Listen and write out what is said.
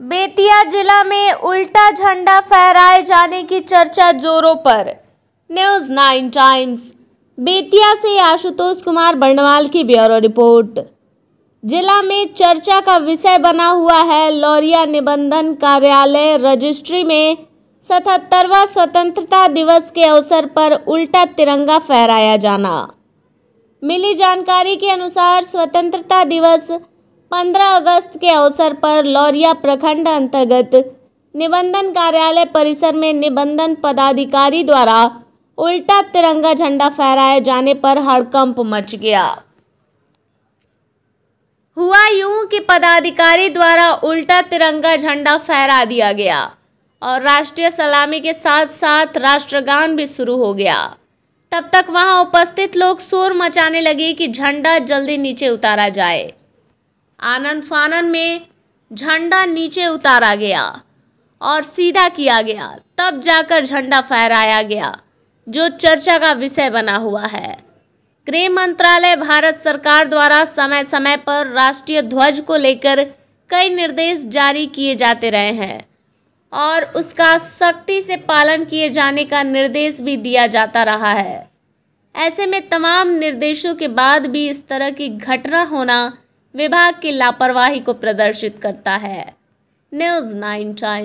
बेतिया जिला में उल्टा झंडा फहराए जाने की चर्चा जोरों पर न्यूज नाइन टाइम्स बेतिया से आशुतोष कुमार बंडवाल की ब्यूरो रिपोर्ट जिला में चर्चा का विषय बना हुआ है लौरिया निबंधन कार्यालय रजिस्ट्री में सतहत्तरवा स्वतंत्रता दिवस के अवसर पर उल्टा तिरंगा फहराया जाना मिली जानकारी के अनुसार स्वतंत्रता दिवस 15 अगस्त के अवसर पर लौरिया प्रखंड अंतर्गत निबंधन कार्यालय परिसर में निबंधन पदाधिकारी द्वारा उल्टा तिरंगा झंडा फहराए जाने पर हड़कंप मच गया हुआ यूं कि पदाधिकारी द्वारा उल्टा तिरंगा झंडा फहरा दिया गया और राष्ट्रीय सलामी के साथ साथ राष्ट्रगान भी शुरू हो गया तब तक वहां उपस्थित लोग शोर मचाने लगे कि झंडा जल्दी नीचे उतारा जाए आनन फानन में झंडा नीचे उतारा गया और सीधा किया गया तब जाकर झंडा फहराया गया जो चर्चा का विषय बना हुआ है गृह मंत्रालय भारत सरकार द्वारा समय समय पर राष्ट्रीय ध्वज को लेकर कई निर्देश जारी किए जाते रहे हैं और उसका सख्ती से पालन किए जाने का निर्देश भी दिया जाता रहा है ऐसे में तमाम निर्देशों के बाद भी इस तरह की घटना होना विभाग की लापरवाही को प्रदर्शित करता है न्यूज नाइन टाइम